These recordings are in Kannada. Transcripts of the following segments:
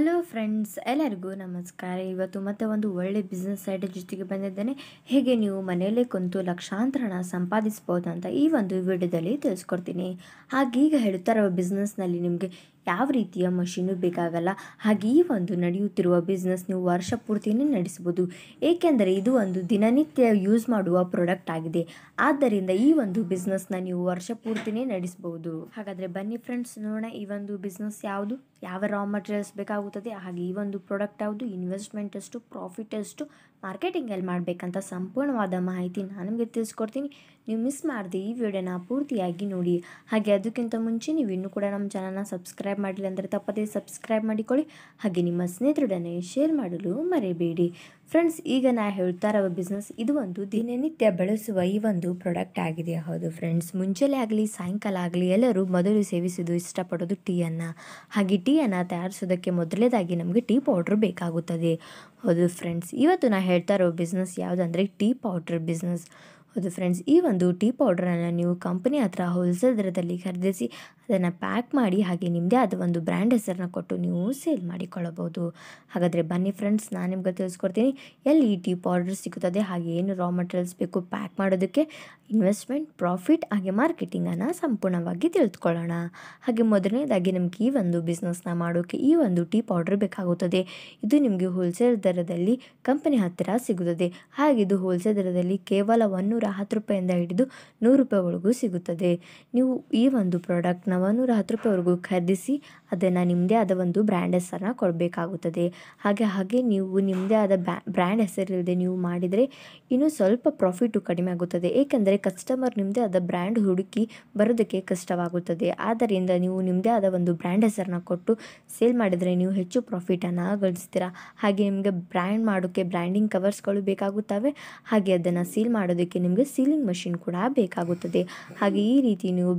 ಹಲೋ ಫ್ರೆಂಡ್ಸ್ ಎಲ್ಲರಿಗೂ ನಮಸ್ಕಾರ ಇವತ್ತು ಮತ್ತೆ ಒಂದು ಒಳ್ಳೆ ಬಿಸ್ನೆಸ್ ಐಡಿಯಾ ಜೊತೆಗೆ ಬಂದಿದ್ದೇನೆ ಹೇಗೆ ನೀವು ಮನೆಯಲ್ಲೇ ಕುಂತು ಲಕ್ಷಾಂತರ ಹಣ ಸಂಪಾದಿಸ್ಬೋದು ಅಂತ ಈ ಒಂದು ವಿಡಿಯೋದಲ್ಲಿ ತಿಳಿಸ್ಕೊಡ್ತೀನಿ ಹಾಗೀಗ ಹೇಳುತ್ತಾರೆ ಇರೋ ಬಿಸ್ನೆಸ್ನಲ್ಲಿ ನಿಮಗೆ ಯಾವ ರೀತಿಯ ಮಷೀನು ಬೇಕಾಗಲ್ಲ ಹಾಗೆ ಈ ಒಂದು ನಡೆಯುತ್ತಿರುವ ಬಿಸ್ನೆಸ್ ನೀವು ವರ್ಷ ಪೂರ್ತಿನೇ ನಡೆಸಬಹುದು ಏಕೆಂದರೆ ಇದು ಒಂದು ದಿನನಿತ್ಯ ಯೂಸ್ ಮಾಡುವ ಪ್ರಾಡಕ್ಟ್ ಆಗಿದೆ ಆದ್ದರಿಂದ ಈ ಒಂದು ಬಿಸ್ನೆಸ್ನ ನೀವು ವರ್ಷ ಪೂರ್ತಿನೇ ನಡೆಸಬಹುದು ಹಾಗಾದರೆ ಬನ್ನಿ ಫ್ರೆಂಡ್ಸ್ ನೋಡೋಣ ಈ ಒಂದು ಬಿಸ್ನೆಸ್ ಯಾವುದು ಯಾವ ರಾ ಮಟೀರಿಯಲ್ಸ್ ಬೇಕಾಗುತ್ತದೆ ಹಾಗೆ ಈ ಒಂದು ಪ್ರಾಡಕ್ಟ್ ಯಾವುದು ಇನ್ವೆಸ್ಟ್ಮೆಂಟ್ ಎಷ್ಟು ಪ್ರಾಫಿಟ್ ಎಷ್ಟು ಮಾರ್ಕೆಟಿಂಗಲ್ಲಿ ಮಾಡಬೇಕಂತ ಸಂಪೂರ್ಣವಾದ ಮಾಹಿತಿ ನಾನು ನಿಮಗೆ ತಿಳಿಸ್ಕೊಡ್ತೀನಿ ನೀವು ಮಿಸ್ ಮಾಡಿದೆ ಈ ವಿಡಿಯೋನ ಪೂರ್ತಿಯಾಗಿ ನೋಡಿ ಹಾಗೆ ಅದಕ್ಕಿಂತ ಮುಂಚೆ ನೀವು ಇನ್ನೂ ಕೂಡ ನಮ್ಮ ಚಾನಲ್ನ ಸಬ್ಸ್ಕ್ರೈಬ್ ಮಾಡಿಲ್ಲ ಅಂದರೆ ತಪ್ಪದೇ ಸಬ್ಸ್ಕ್ರೈಬ್ ಮಾಡಿಕೊಳ್ಳಿ ಹಾಗೆ ನಿಮ್ಮ ಸ್ನೇಹಿತರೊಡನೆ ಶೇರ್ ಮಾಡಲು ಮರೆಯಬೇಡಿ ಫ್ರೆಂಡ್ಸ್ ಈಗ ನಾ ಹೇಳ್ತಾ ಇರೋ ಬಿಸ್ನೆಸ್ ಇದು ಒಂದು ದಿನನಿತ್ಯ ಬಳಸುವ ಈ ಒಂದು ಪ್ರಾಡಕ್ಟ್ ಆಗಿದೆ ಹೌದು ಫ್ರೆಂಡ್ಸ್ ಮುಂಚೆಲೆ ಆಗಲಿ ಸಾಯಂಕಾಲ ಆಗಲಿ ಎಲ್ಲರೂ ಮೊದಲು ಸೇವಿಸೋದು ಇಷ್ಟಪಡೋದು ಟೀಯನ್ನು ಹಾಗೆ ಟೀಯನ್ನು ತಯಾರಿಸೋದಕ್ಕೆ ಮೊದಲೇದಾಗಿ ನಮಗೆ ಟೀ ಪೌಡ್ರ್ ಬೇಕಾಗುತ್ತದೆ ಹೌದು ಫ್ರೆಂಡ್ಸ್ ಇವತ್ತು ನಾ ಹೇಳ್ತಾ ಇರೋ ಬಿಸ್ನೆಸ್ ಯಾವುದಂದರೆ ಟೀ ಪೌಡ್ರ್ ಬಿಸ್ನೆಸ್ ಹೌದು ಫ್ರೆಂಡ್ಸ್ ಈ ಒಂದು ಟೀ ಪೌಡ್ರನ್ನು ನೀವು ಕಂಪನಿ ಹತ್ರ ಹೋಲ್ಸೇಲ್ ದರದಲ್ಲಿ ಖರೀದಿಸಿ ಅದನ್ನು ಪ್ಯಾಕ್ ಮಾಡಿ ಹಾಗೆ ನಿಮ್ಮದೇ ಆದ ಒಂದು ಬ್ರ್ಯಾಂಡ್ ಹೆಸರನ್ನ ಕೊಟ್ಟು ನೀವು ಸೇಲ್ ಮಾಡಿಕೊಳ್ಳಬಹುದು ಹಾಗಾದರೆ ಬನ್ನಿ ಫ್ರೆಂಡ್ಸ್ ನಾನು ನಿಮ್ಗೆ ತಿಳಿಸ್ಕೊಡ್ತೀನಿ ಎಲ್ಲಿ ಈ ಟೀ ಪೌಡರ್ ಸಿಗುತ್ತದೆ ಹಾಗೆ ಏನು ರಾ ಮಟೀರಿಯಲ್ಸ್ ಬೇಕು ಪ್ಯಾಕ್ ಮಾಡೋದಕ್ಕೆ ಇನ್ವೆಸ್ಟ್ಮೆಂಟ್ ಪ್ರಾಫಿಟ್ ಹಾಗೆ ಮಾರ್ಕೆಟಿಂಗನ್ನು ಸಂಪೂರ್ಣವಾಗಿ ತಿಳಿದುಕೊಳ್ಳೋಣ ಹಾಗೆ ಮೊದಲನೇದಾಗಿ ನಮಗೆ ಈ ಒಂದು ಬಿಸ್ನೆಸ್ನ ಮಾಡೋಕ್ಕೆ ಈ ಒಂದು ಟೀ ಪೌಡರ್ ಬೇಕಾಗುತ್ತದೆ ಇದು ನಿಮಗೆ ಹೋಲ್ಸೇಲ್ ದರದಲ್ಲಿ ಕಂಪನಿ ಹತ್ತಿರ ಸಿಗುತ್ತದೆ ಹಾಗೆ ಇದು ಹೋಲ್ಸೇಲ್ ದರದಲ್ಲಿ ಕೇವಲ ಒನ್ನೂರ ಹತ್ತು ರೂಪಾಯಿಂದ ಹಿಡಿದು ನೂರು ಒಳಗೂ ಸಿಗುತ್ತದೆ ನೀವು ಈ ಒಂದು ಪ್ರಾಡಕ್ಟ್ನ ನವನೂರ ಹತ್ತು ರೂಪಾಯಿವರೆಗೂ ಖರೀದಿಸಿ ಅದನ್ನು ನಿಮ್ಮದೇ ಆದ ಒಂದು ಬ್ರ್ಯಾಂಡ್ ಹೆಸರನ್ನ ಕೊಡಬೇಕಾಗುತ್ತದೆ ಹಾಗೆ ಹಾಗೆ ನೀವು ನಿಮ್ಮದೇ ಆದ ಬ್ರ್ಯಾಂಡ್ ಹೆಸರಿಲ್ಲದೆ ನೀವು ಮಾಡಿದರೆ ಇನ್ನೂ ಸ್ವಲ್ಪ ಪ್ರಾಫಿಟು ಕಡಿಮೆ ಆಗುತ್ತದೆ ಏಕೆಂದರೆ ಕಸ್ಟಮರ್ ನಿಮ್ಮದೇ ಆದ ಬ್ರ್ಯಾಂಡ್ ಹುಡುಕಿ ಬರೋದಕ್ಕೆ ಕಷ್ಟವಾಗುತ್ತದೆ ಆದ್ದರಿಂದ ನೀವು ನಿಮ್ಮದೇ ಆದ ಒಂದು ಬ್ರ್ಯಾಂಡ್ ಹೆಸರನ್ನ ಕೊಟ್ಟು ಸೇಲ್ ಮಾಡಿದರೆ ನೀವು ಹೆಚ್ಚು ಪ್ರಾಫಿಟನ್ನು ಗಳಿಸ್ತೀರಾ ಹಾಗೆ ನಿಮಗೆ ಬ್ರ್ಯಾಂಡ್ ಮಾಡೋಕ್ಕೆ ಬ್ರ್ಯಾಂಡಿಂಗ್ ಕವರ್ಸ್ಗಳು ಬೇಕಾಗುತ್ತವೆ ಹಾಗೆ ಅದನ್ನು ಸೀಲ್ ಮಾಡೋದಕ್ಕೆ ನಿಮಗೆ ಸೀಲಿಂಗ್ ಮಷಿನ್ ಕೂಡ ಬೇಕಾಗುತ್ತದೆ ಹಾಗೆ ಈ ರೀತಿ ನೀವು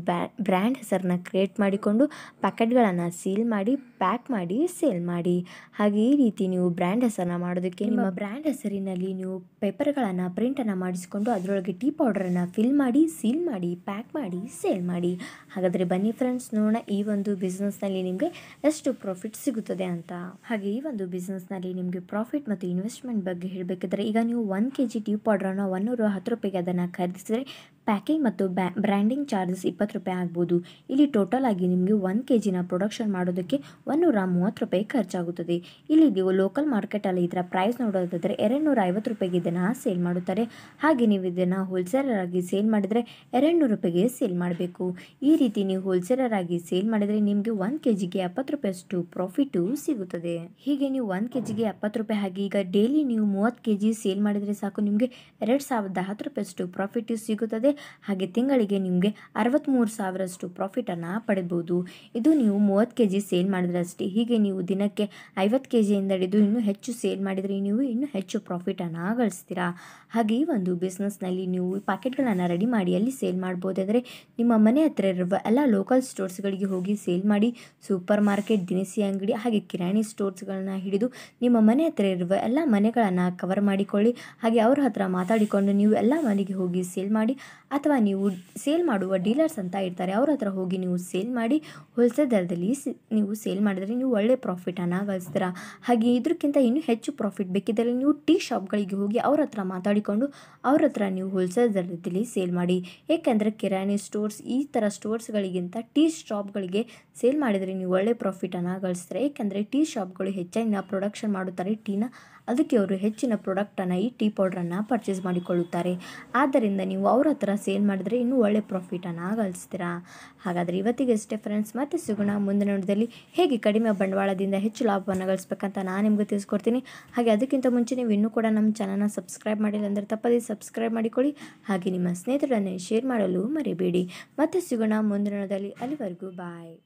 ಬ್ರ್ಯಾಂಡ್ ಹೆಸರನ್ನ ಕ್ರಿಯೇಟ್ ಮಾಡಿಕೊಂಡು ಪ್ಯಾಕೆಟ್ಗಳನ್ನು ಸೀಲ್ ಮಾಡಿ ಪ್ಯಾಕ್ ಮಾಡಿ ಸೇಲ್ ಮಾಡಿ ಹಾಗೆ ಈ ರೀತಿ ನೀವು ಬ್ರ್ಯಾಂಡ್ ಹೆಸರನ್ನು ಮಾಡೋದಕ್ಕೆ ನಿಮ್ಮ ಬ್ರ್ಯಾಂಡ್ ಹೆಸರಿನಲ್ಲಿ ನೀವು ಪೇಪರ್ಗಳನ್ನು ಪ್ರಿಂಟನ್ನು ಮಾಡಿಸಿಕೊಂಡು ಅದರೊಳಗೆ ಟೀ ಪೌಡರನ್ನು ಫಿಲ್ ಮಾಡಿ ಸೀಲ್ ಮಾಡಿ ಪ್ಯಾಕ್ ಮಾಡಿ ಸೇಲ್ ಮಾಡಿ ಹಾಗಾದರೆ ಬನ್ನಿ ಫ್ರೆಂಡ್ಸ್ ನೋಡೋಣ ಈ ಒಂದು ಬಿಸ್ನೆಸ್ನಲ್ಲಿ ನಿಮಗೆ ಎಷ್ಟು ಪ್ರಾಫಿಟ್ ಸಿಗುತ್ತದೆ ಅಂತ ಹಾಗೆ ಈ ಒಂದು ಬಿಸ್ನೆಸ್ನಲ್ಲಿ ನಿಮಗೆ ಪ್ರಾಫಿಟ್ ಮತ್ತು ಇನ್ವೆಸ್ಟ್ಮೆಂಟ್ ಬಗ್ಗೆ ಹೇಳಬೇಕಿದ್ರೆ ಈಗ ನೀವು ಒನ್ ಕೆ ಜಿ ಟೀ ಪೌಡ್ರನ್ನು ನೂರ ಹತ್ತು ರೂಪಾಯಿಗೆ ಅದನ್ನು ಖರೀದಿಸಿದರೆ ಪ್ಯಾಕಿಂಗ್ ಮತ್ತು ಬ್ರ್ಯಾಂಡಿಂಗ್ ಚಾರ್ಜಸ್ ಇಪ್ಪತ್ತು ರೂಪಾಯಿ ಆಗ್ಬೋದು ಇಲ್ಲಿ ಟೋಟಲ್ ಆಗಿ ನಿಮಗೆ ಒಂದು ಕೆ ಜಿನ ಪ್ರೊಡಕ್ಷನ್ ಮಾಡೋದಕ್ಕೆ ನೂರ ಮೂವತ್ತು ರೂಪಾಯಿ ಖರ್ಚಾಗುತ್ತದೆ ಇಲ್ಲಿ ನೀವು ಲೋಕಲ್ ಮಾರ್ಕೆಟಲ್ಲಿ ಇದರ ಪ್ರೈಸ್ ನೋಡೋದಾದರೆ ಎರಡು ನೂರ ಐವತ್ತು ರೂಪಾಯಿಗೆ ಇದನ್ನು ಸೇಲ್ ಮಾಡುತ್ತಾರೆ ಹಾಗೆ ನೀವು ಇದನ್ನು ಹೋಲ್ಸೇಲರ್ ಆಗಿ ಸೇಲ್ ಮಾಡಿದರೆ ಎರಡು ರೂಪಾಯಿಗೆ ಸೇಲ್ ಮಾಡಬೇಕು ಈ ರೀತಿ ನೀವು ಹೋಲ್ಸೇಲರ್ ಆಗಿ ಸೇಲ್ ಮಾಡಿದರೆ ನಿಮಗೆ ಒಂದು ಕೆ ಜಿಗೆ ಎಪ್ಪತ್ತು ರೂಪಾಯಿಯಷ್ಟು ಪ್ರಾಫಿಟ್ ಸಿಗುತ್ತದೆ ಹೀಗೆ ನೀವು ಒನ್ ಕೆ ಜಿಗೆ ಎಪ್ಪತ್ತು ರೂಪಾಯಿ ಹಾಗೆ ಈಗ ಡೈಲಿ ನೀವು ಮೂವತ್ತು ಕೆ ಸೇಲ್ ಮಾಡಿದರೆ ಸಾಕು ನಿಮಗೆ ಎರಡು ಸಾವಿರದ ಹತ್ತು ರೂಪಾಯಿಯಷ್ಟು ಸಿಗುತ್ತದೆ ಹಾಗೆ ತಿಂಗಳಿಗೆ ನಿಮಗೆ ಅರವತ್ತ್ಮೂರು ಸಾವಿರಷ್ಟು ಪ್ರಾಫಿಟ್ ಅನ್ನು ಹಣವನ್ನು ಪಡೆಯಬಹುದು ಇದು ನೀವು ಮೂವತ್ತು ಕೆ ಜಿ ಸೇಲ್ ಅಷ್ಟೇ ಹೀಗೆ ನೀವು ದಿನಕ್ಕೆ ಐವತ್ತು ಕೆ ಜಿಯಿಂದ ಹಿಡಿದು ಇನ್ನೂ ಹೆಚ್ಚು ಸೇಲ್ ಮಾಡಿದರೆ ನೀವು ಇನ್ನೂ ಹೆಚ್ಚು ಪ್ರಾಫಿಟನ್ನು ಗಳಿಸ್ತೀರಾ ಹಾಗೆ ಈ ಒಂದು ಬಿಸ್ನೆಸ್ನಲ್ಲಿ ನೀವು ಪ್ಯಾಕೆಟ್ಗಳನ್ನು ರೆಡಿ ಮಾಡಿ ಅಲ್ಲಿ ಸೇಲ್ ಮಾಡ್ಬೋದಾದರೆ ನಿಮ್ಮ ಮನೆ ಹತ್ರ ಇರುವ ಎಲ್ಲ ಲೋಕಲ್ ಸ್ಟೋರ್ಸ್ಗಳಿಗೆ ಹೋಗಿ ಸೇಲ್ ಮಾಡಿ ಸೂಪರ್ ಮಾರ್ಕೆಟ್ ದಿನಸಿ ಅಂಗಡಿ ಹಾಗೆ ಕಿರಾಣಿ ಸ್ಟೋರ್ಸ್ಗಳನ್ನ ಹಿಡಿದು ನಿಮ್ಮ ಮನೆ ಹತ್ರ ಇರುವ ಎಲ್ಲ ಮನೆಗಳನ್ನು ಕವರ್ ಮಾಡಿಕೊಳ್ಳಿ ಹಾಗೆ ಅವ್ರ ಹತ್ರ ಮಾತಾಡಿಕೊಂಡು ನೀವು ಎಲ್ಲ ಮನೆಗೆ ಹೋಗಿ ಸೇಲ್ ಮಾಡಿ ಅಥವಾ ನೀವು ಸೇಲ್ ಮಾಡುವ ಡೀಲರ್ಸ್ ಅಂತ ಇರ್ತಾರೆ ಅವ್ರ ಹತ್ರ ಹೋಗಿ ನೀವು ನೀವು ಸೇಲ್ ಮಾಡಿ ಹೋಲ್ಸೇಲ್ ದರದಲ್ಲಿ ನೀವು ಸೇಲ್ ಮಾಡಿದರೆ ನೀವು ಪ್ರಾಫಿಟ್ ಪ್ರಾಫಿಟನ್ನು ಗಳಿಸ್ತೀರ ಹಾಗೆ ಇದಕ್ಕಿಂತ ಇನ್ನೂ ಹೆಚ್ಚು ಪ್ರಾಫಿಟ್ ಬೇಕಿದ್ದರೆ ನೀವು ಟೀ ಶಾಪ್ಗಳಿಗೆ ಹೋಗಿ ಅವ್ರ ಹತ್ರ ಮಾತಾಡಿಕೊಂಡು ಅವ್ರ ಹತ್ರ ನೀವು ಹೋಲ್ಸೇಲ್ ದರದಲ್ಲಿ ಸೇಲ್ ಮಾಡಿ ಏಕೆಂದರೆ ಕಿರಾಣಿ ಸ್ಟೋರ್ಸ್ ಈ ಥರ ಸ್ಟೋರ್ಸ್ಗಳಿಗಿಂತ ಟೀ ಶಾಪ್ಗಳಿಗೆ ಸೇಲ್ ಮಾಡಿದರೆ ನೀವು ಪ್ರಾಫಿಟ್ ಪ್ರಾಫಿಟನ್ನು ಗಳಿಸ್ತೀರಾ ಏಕೆಂದರೆ ಟೀ ಶಾಪ್ಗಳು ಹೆಚ್ಚಾಗಿ ಪ್ರೊಡಕ್ಷನ್ ಮಾಡುತ್ತಾರೆ ಟೀನ ಅದಕ್ಕೆ ಅವರು ಹೆಚ್ಚಿನ ಪ್ರಾಡಕ್ಟನ್ನು ಈ ಟೀ ಪೌಡ್ರನ್ನು ಪರ್ಚೇಸ್ ಮಾಡಿಕೊಳ್ಳುತ್ತಾರೆ ಆದ್ದರಿಂದ ನೀವು ಅವ್ರ ಹತ್ರ ಸೇಲ್ ಮಾಡಿದರೆ ಇನ್ನೂ ಒಳ್ಳೆ ಪ್ರಾಫಿಟನ್ನು ಗಳಿಸ್ತೀರಾ ಹಾಗಾದರೆ ಇವತ್ತಿಗೆ ಅಷ್ಟೇ ಫ್ರೆಂಡ್ಸ್ ಮತ್ತೆ ಸಿಗೋಣ ಮುಂದಿನ ಹೇಗೆ ಕಡಿಮೆ ಬಂಡವಾಳದಿಂದ ಹೆಚ್ಚು ಲಾಭವನ್ನು ಗಳಿಸ್ಬೇಕಂತ ನಾನು ನಿಮಗೆ ತಿಳಿಸ್ಕೊಡ್ತೀನಿ ಹಾಗೆ ಅದಕ್ಕಿಂತ ಮುಂಚೆ ನೀವು ಇನ್ನೂ ಕೂಡ ನಮ್ಮ ಚಾನಲ್ನ ಸಬ್ಸ್ಕ್ರೈಬ್ ಮಾಡಿಲ್ಲ ಅಂದರೆ ತಪ್ಪದೇ ಸಬ್ಸ್ಕ್ರೈಬ್ ಮಾಡಿಕೊಳ್ಳಿ ಹಾಗೆ ನಿಮ್ಮ ಸ್ನೇಹಿತರನ್ನೇ ಶೇರ್ ಮಾಡಲು ಮರಿಬೇಡಿ ಮತ್ತೆ ಸಿಗೋಣ ಮುಂದಿನ ಅಲ್ಲಿವರೆಗೂ ಬಾಯ್